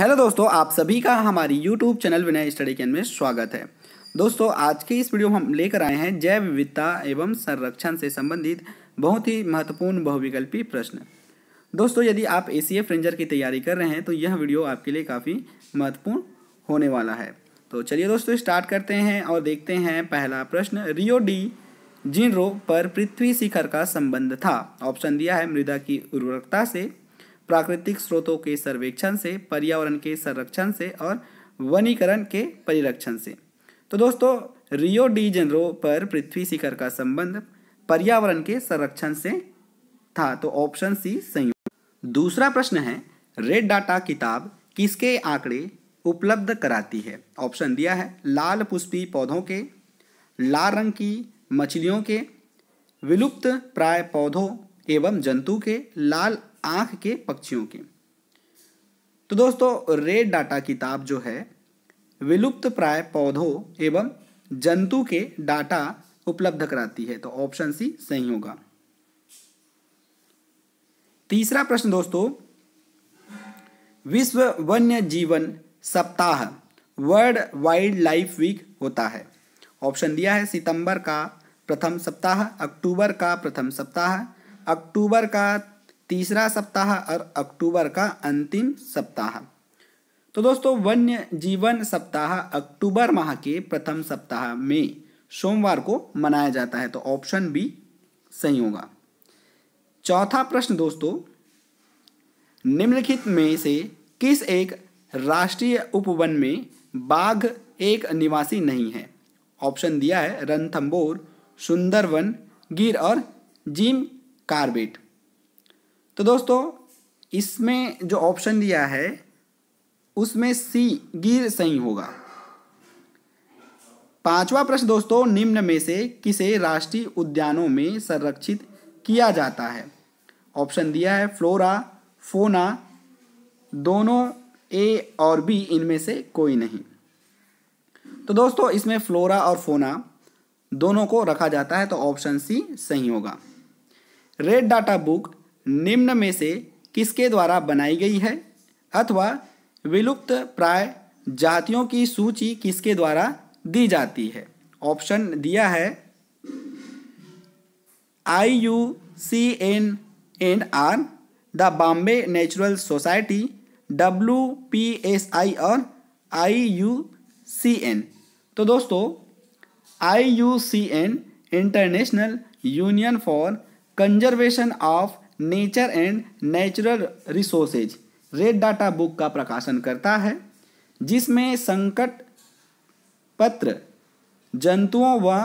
hello दोस्तों आप सभी का हमारी YouTube channel Vinay study can में स्वागत है दोस्तों आज के इस वीडियो में हम लेकर आए हैं जैव विविधता एवं संरक्षण से संबंधित बहुत ही महत्वपूर्ण बहुविकल्पी प्रश्न दोस्तों यदि आप ए सी रेंजर की तैयारी कर रहे हैं तो यह वीडियो आपके लिए काफ़ी महत्वपूर्ण होने वाला है तो चलिए दोस्तों स्टार्ट करते हैं और देखते हैं पहला प्रश्न रियो डी जिनरो पर पृथ्वी शिखर का संबंध था ऑप्शन दिया है मृदा की उर्वरकता से प्राकृतिक स्रोतों के सर्वेक्षण से पर्यावरण के संरक्षण से और वनीकरण के परिरक्षण से तो दोस्तों रियो डी जनरो पर पृथ्वी शिखर का संबंध पर्यावरण के संरक्षण से था तो ऑप्शन सी सही दूसरा प्रश्न है रेड डाटा किताब किसके आंकड़े उपलब्ध कराती है ऑप्शन दिया है लाल पुष्पी पौधों के लाल रंग की मछलियों के विलुप्त प्राय पौधों एवं जंतु के लाल आंख के पक्षियों के तो दोस्तों रेड डाटा किताब जो है विलुप्त प्राय पौधों एवं जंतु के डाटा उपलब्ध कराती है तो ऑप्शन सी सही होगा तीसरा प्रश्न दोस्तों विश्व वन्य जीवन सप्ताह वर्ल्ड वाइल्ड लाइफ वीक होता है ऑप्शन दिया है सितंबर का प्रथम सप्ताह अक्टूबर का प्रथम सप्ताह अक्टूबर का तीसरा सप्ताह और अक्टूबर का अंतिम सप्ताह तो दोस्तों वन्य जीवन सप्ताह अक्टूबर माह के प्रथम सप्ताह में सोमवार को मनाया जाता है तो ऑप्शन बी सही होगा चौथा प्रश्न दोस्तों निम्नलिखित में से किस एक राष्ट्रीय उपवन में बाघ एक निवासी नहीं है ऑप्शन दिया है रणथंबोर सुंदरवन गिर और जिम कार्बेट तो दोस्तों इसमें जो ऑप्शन दिया है उसमें सी गिर सही होगा पांचवा प्रश्न दोस्तों निम्न में से किसे राष्ट्रीय उद्यानों में संरक्षित किया जाता है ऑप्शन दिया है फ्लोरा फोना दोनों ए और बी इनमें से कोई नहीं तो दोस्तों इसमें फ्लोरा और फोना दोनों को रखा जाता है तो ऑप्शन सी सही होगा रेड डाटा बुक निम्न में से किसके द्वारा बनाई गई है अथवा विलुप्त प्राय जातियों की सूची किसके द्वारा दी जाती है ऑप्शन दिया है I U C N N R the Bombay natural society W P S I और आई यू सी एन तो दोस्तों I U C N international union for conservation of nature and natural resources red data book का प्रकाशन करता है जिसमें संकट पत्र जंतुओं व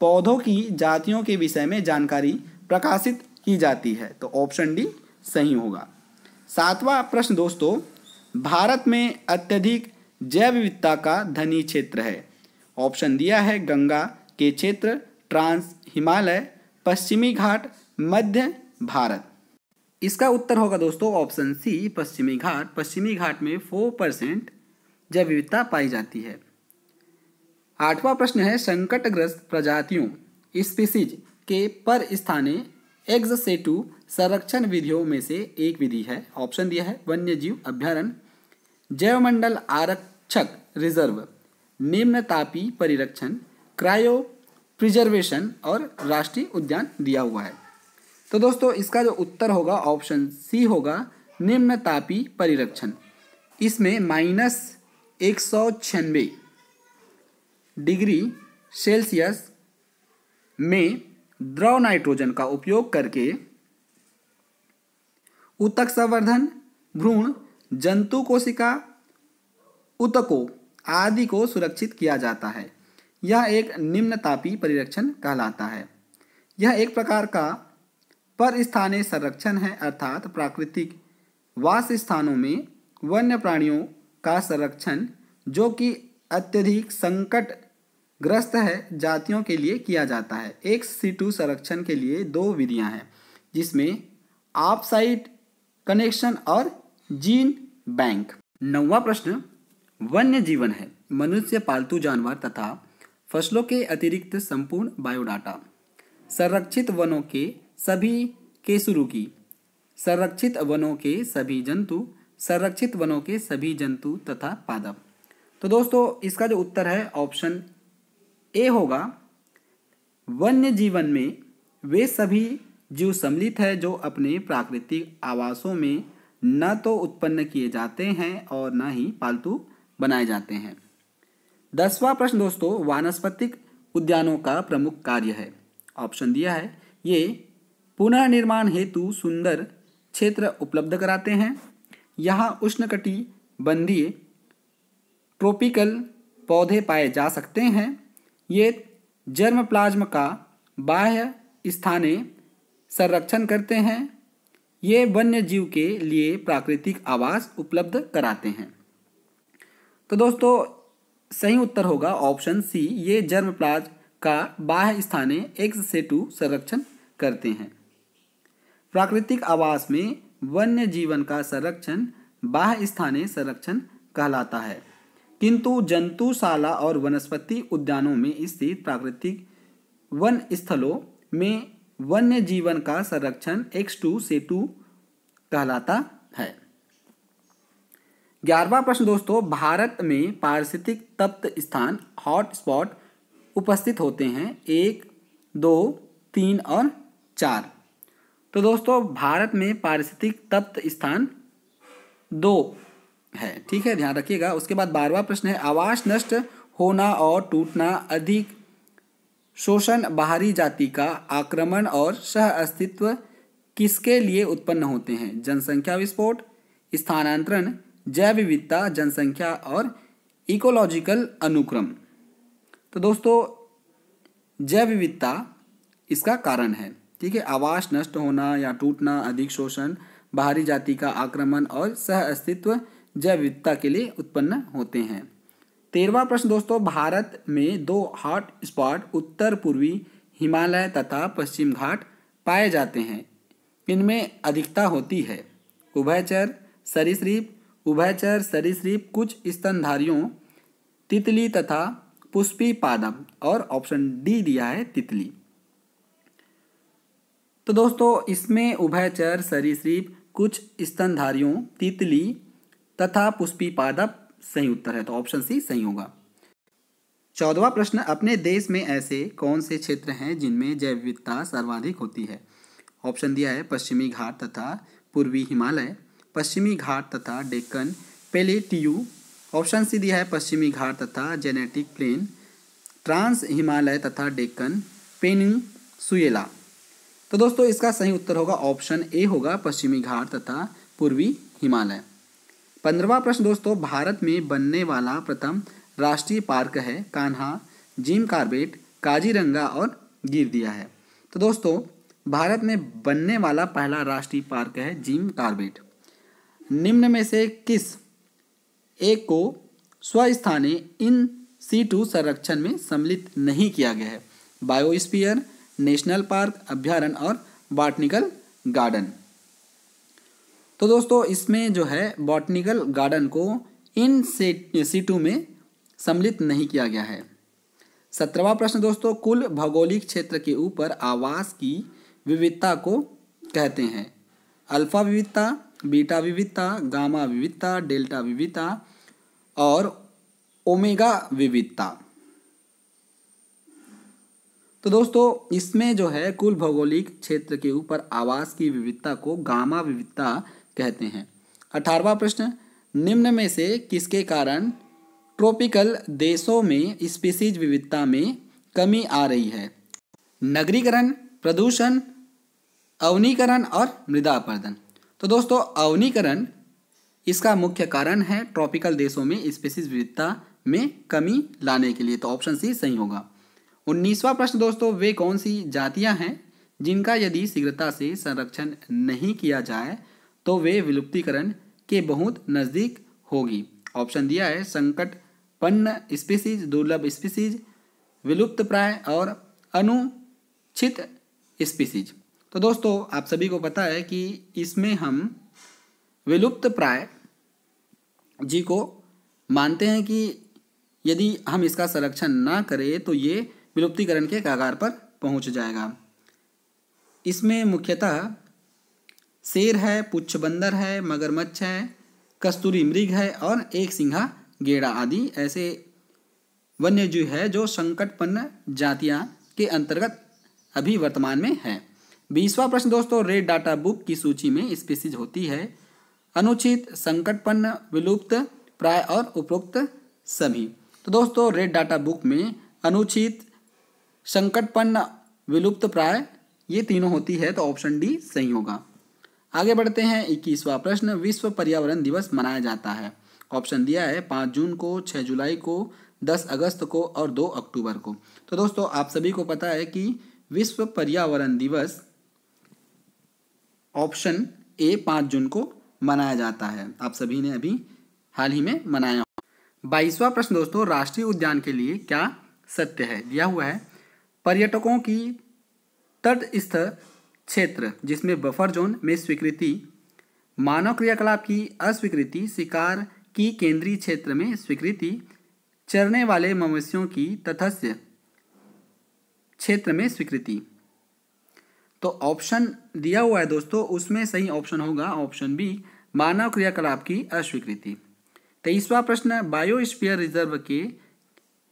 पौधों की जातियों के विषय में जानकारी प्रकाशित की जाती है तो ऑप्शन डी सही होगा सातवां प्रश्न दोस्तों भारत में अत्यधिक जैव विविधता का धनी क्षेत्र है ऑप्शन दिया है गंगा के क्षेत्र ट्रांस हिमालय पश्चिमी घाट मध्य भारत इसका उत्तर होगा दोस्तों ऑप्शन सी पश्चिमी घाट पश्चिमी घाट में फोर परसेंट जैव विविधता पाई जाती है आठवां प्रश्न है संकटग्रस्त प्रजातियों स्पीसीज के पर स्थाने एग्ज से टू संरक्षण विधियों में से एक विधि है ऑप्शन दिया है वन्य जीव अभ्यारण जैवमंडल आरक्षक रिजर्व निम्न तापी परिरक्षण क्रायो प्रिजर्वेशन और राष्ट्रीय उद्यान दिया हुआ है तो दोस्तों इसका जो उत्तर होगा ऑप्शन सी होगा निम्न तापी परिरक्षण इसमें माइनस एक सौ छियानबे डिग्री सेल्सियस में द्रव नाइट्रोजन का उपयोग करके उतक संवर्धन भ्रूण जंतु कोशिका उतकों आदि को सुरक्षित किया जाता है यह एक निम्न तापी परिरक्षण कहलाता है यह एक प्रकार का पर स्थानीय संरक्षण है अर्थात प्राकृतिक वास स्थानों में वन्य प्राणियों का संरक्षण जो कि अत्यधिक संकट ग्रस्त है जातियों के लिए किया जाता है एक सीटू संरक्षण के लिए दो विधियां हैं जिसमें आप कनेक्शन और जीन बैंक नौवा प्रश्न वन्य जीवन है मनुष्य पालतू जानवर तथा फसलों के अतिरिक्त संपूर्ण बायोडाटा संरक्षित वनों के सभी के शुरू की संरक्षित वनों के सभी जंतु संरक्षित वनों के सभी जंतु तथा पादप तो दोस्तों इसका जो उत्तर है ऑप्शन ए होगा वन्य जीवन में वे सभी जीव सम्मिलित है जो अपने प्राकृतिक आवासों में न तो उत्पन्न किए जाते हैं और न ही पालतू बनाए जाते हैं दसवां प्रश्न दोस्तों वानस्पतिक उद्यानों का प्रमुख कार्य है ऑप्शन दिया है ये पुनर्निर्माण हेतु सुंदर क्षेत्र उपलब्ध कराते हैं यहाँ उष्णकटिबंधीय बंदीय ट्रॉपिकल पौधे पाए जा सकते हैं ये जर्म प्लाज्म का बाह्य स्थाने संरक्षण करते हैं ये वन्य जीव के लिए प्राकृतिक आवास उपलब्ध कराते हैं तो दोस्तों सही उत्तर होगा ऑप्शन सी ये जर्म प्लाज का बाह्य स्थाने एक्स से टू संरक्षण करते हैं प्राकृतिक आवास में वन्य जीवन का संरक्षण बाह्य स्थानीय संरक्षण कहलाता है किंतु जंतुशाला और वनस्पति उद्यानों में स्थित प्राकृतिक वन स्थलों में वन्य जीवन का संरक्षण एक्स टू से टू कहलाता है ग्यारहवा प्रश्न दोस्तों भारत में पारिस्थितिक तप्त स्थान हॉटस्पॉट उपस्थित होते हैं एक दो तीन और चार तो दोस्तों भारत में पारिस्थितिक तत्व स्थान दो है ठीक है ध्यान रखिएगा उसके बाद बारहवा प्रश्न है आवास नष्ट होना और टूटना अधिक शोषण बाहरी जाति का आक्रमण और सह अस्तित्व किसके लिए उत्पन्न होते हैं जनसंख्या विस्फोट स्थानांतरण जैव विविधता जनसंख्या और इकोलॉजिकल अनुक्रम तो दोस्तों जैव विविधता इसका कारण है ठीक है आवास नष्ट होना या टूटना अधिक शोषण बाहरी जाति का आक्रमण और सह अस्तित्व जैव विविधता के लिए उत्पन्न होते हैं तेरहवा प्रश्न दोस्तों भारत में दो हॉट स्पॉट उत्तर पूर्वी हिमालय तथा पश्चिम घाट पाए जाते हैं इनमें अधिकता होती है उभयचर सरीसृप उभयचर सरीसृप कुछ स्तनधारियों तितली तथा पुष्पी पादम और ऑप्शन डी दिया है तितली तो दोस्तों इसमें उभयचर सरीसृप कुछ स्तनधारियों तितली तथा पुष्पी पादप सही उत्तर है तो ऑप्शन सी सही होगा चौदवा प्रश्न अपने देश में ऐसे कौन से क्षेत्र हैं जिनमें जैव विविधता सर्वाधिक होती है ऑप्शन दिया है पश्चिमी घाट तथा पूर्वी हिमालय पश्चिमी घाट तथा डेक्कन पेलेटियू ऑप्शन सी दिया है पश्चिमी घाट तथा जेनेटिक प्लेन ट्रांस हिमालय तथा डेक्कन पेनिंग सुयेला तो दोस्तों इसका सही उत्तर होगा ऑप्शन ए होगा पश्चिमी घाट तथा पूर्वी हिमालय पंद्रवा प्रश्न दोस्तों भारत में बनने वाला प्रथम राष्ट्रीय पार्क है कान्हा जिम कार्बेट काजीरंगा और गिरदिया है तो दोस्तों भारत में बनने वाला पहला राष्ट्रीय पार्क है जिम कार्बेट निम्न में से किस एक को स्वस्थानीय इन टू संरक्षण में सम्मिलित नहीं किया गया है बायोस्पियर नेशनल पार्क अभ्यारण और बॉटनिकल गार्डन तो दोस्तों इसमें जो है बॉटनिकल गार्डन को इन सीटू में सम्मिलित नहीं किया गया है सत्रहवा प्रश्न दोस्तों कुल भौगोलिक क्षेत्र के ऊपर आवास की विविधता को कहते हैं अल्फा विविधता बीटा विविधता गामा विविधता डेल्टा विविधता और ओमेगा विविधता तो दोस्तों इसमें जो है कुल भौगोलिक क्षेत्र के ऊपर आवास की विविधता को गामा विविधता कहते हैं अठारवा प्रश्न निम्न में से किसके कारण ट्रॉपिकल देशों में स्पीसीज विविधता में कमी आ रही है नगरीकरण प्रदूषण अवनीकरण और मृदा अपर्दन तो दोस्तों अवनीकरण इसका मुख्य कारण है ट्रॉपिकल देशों में स्पीसीज विविधता में कमी लाने के लिए तो ऑप्शन सी सही होगा उन्नीसवा प्रश्न दोस्तों वे कौन सी जातियां हैं जिनका यदि शीघ्रता से संरक्षण नहीं किया जाए तो वे विलुप्तिकरण के बहुत नज़दीक होगी ऑप्शन दिया है संकट पन्न स्पीसीज दुर्लभ स्पीसीज विलुप्त प्राय और अनुचित स्पीसीज तो दोस्तों आप सभी को पता है कि इसमें हम विलुप्त प्राय जी को मानते हैं कि यदि हम इसका संरक्षण ना करें तो ये विलुप्तीकरण के कागार पर पहुंच जाएगा इसमें मुख्यतः शेर है पुच्छ बंदर है मगरमच्छ है कस्तूरी मृग है और एक सिंघा गेड़ा आदि ऐसे वन्य जीव है जो संकटपन्न जातियां के अंतर्गत अभी वर्तमान में है बीसवा प्रश्न दोस्तों रेड डाटा बुक की सूची में स्पेसिज होती है अनुचित संकटपन्न विलुप्त प्राय और उपरोक्त सभी तो दोस्तों रेड डाटा बुक में अनुचित संकटपन्न विलुप्त प्राय ये तीनों होती है तो ऑप्शन डी सही होगा आगे बढ़ते हैं इक्कीसवा प्रश्न विश्व पर्यावरण दिवस मनाया जाता है ऑप्शन दिया है पाँच जून को छः जुलाई को दस अगस्त को और दो अक्टूबर को तो दोस्तों आप सभी को पता है कि विश्व पर्यावरण दिवस ऑप्शन ए पाँच जून को मनाया जाता है आप सभी ने अभी हाल ही में मनाया बाईसवा प्रश्न दोस्तों राष्ट्रीय उद्यान के लिए क्या सत्य है दिया हुआ है पर्यटकों की तटस्थ क्षेत्र जिसमें बफर जोन में स्वीकृति मानव क्रियाकलाप की अस्वीकृति शिकार की केंद्रीय क्षेत्र में स्वीकृति चरने वाले मवेशियों की तथस्य क्षेत्र में स्वीकृति तो ऑप्शन दिया हुआ है दोस्तों उसमें सही ऑप्शन होगा ऑप्शन बी मानव क्रियाकलाप की अस्वीकृति तेईसवा प्रश्न बायोस्फीयर रिजर्व के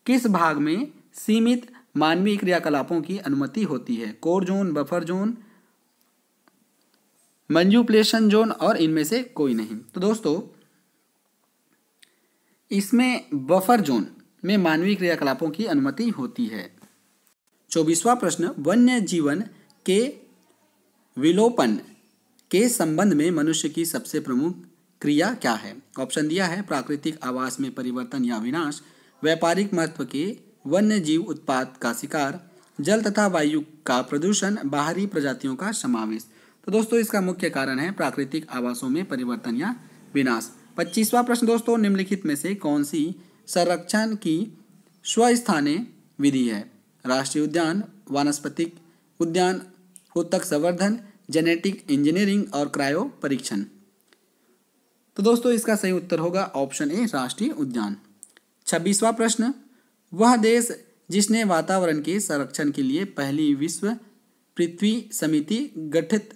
किस भाग में सीमित मानवीय क्रियाकलापों की अनुमति होती है कोर जोन बफर जोन मंजूप्लेशन जोन और इनमें से कोई नहीं तो दोस्तों इसमें बफर जोन में मानवीय क्रियाकलापों की अनुमति होती है चौबीसवा प्रश्न वन्य जीवन के विलोपन के संबंध में मनुष्य की सबसे प्रमुख क्रिया क्या है ऑप्शन दिया है प्राकृतिक आवास में परिवर्तन या विनाश व्यापारिक महत्व के वन्य जीव उत्पाद का शिकार जल तथा वायु का प्रदूषण बाहरी प्रजातियों का समावेश तो दोस्तों इसका मुख्य कारण है प्राकृतिक आवासों में परिवर्तन या विनाश पच्चीसवा प्रश्न दोस्तों निम्नलिखित में से कौन सी संरक्षण की स्वस्थानीय विधि है राष्ट्रीय उद्यान वानस्पतिक उद्यान उत्तक संवर्धन जेनेटिक इंजीनियरिंग और क्रायो परीक्षण तो दोस्तों इसका सही उत्तर होगा ऑप्शन ए राष्ट्रीय उद्यान छब्बीसवा प्रश्न वह देश जिसने वातावरण के संरक्षण के लिए पहली विश्व पृथ्वी समिति गठित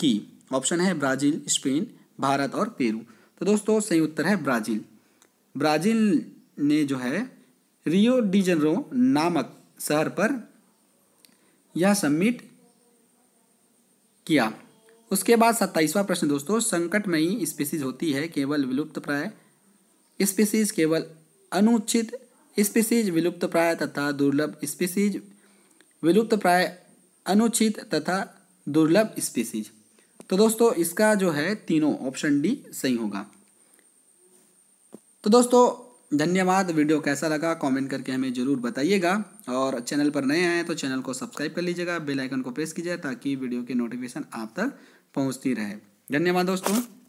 की ऑप्शन है ब्राजील स्पेन भारत और पेरू तो दोस्तों सही उत्तर है ब्राजील ब्राजील ने जो है रियो डिजनरो नामक शहर पर यह सम्मिट किया उसके बाद सत्ताईसवां प्रश्न दोस्तों संकट में ही स्पीसीज होती है केवल विलुप्त प्राय स्पीसीज केवल अनुचित स्पीसीज विलुप्त प्राय तथा दुर्लभ स्पीसीज विलुप्त प्राय अनुचित तथा दुर्लभ स्पीसीज तो दोस्तों इसका जो है तीनों ऑप्शन डी सही होगा तो दोस्तों धन्यवाद वीडियो कैसा लगा कमेंट करके हमें ज़रूर बताइएगा और चैनल पर नए आए तो चैनल को सब्सक्राइब कर लीजिएगा बेल आइकन को प्रेस कीजिए ताकि वीडियो की नोटिफिकेशन आप तक पहुंचती रहे धन्यवाद दोस्तों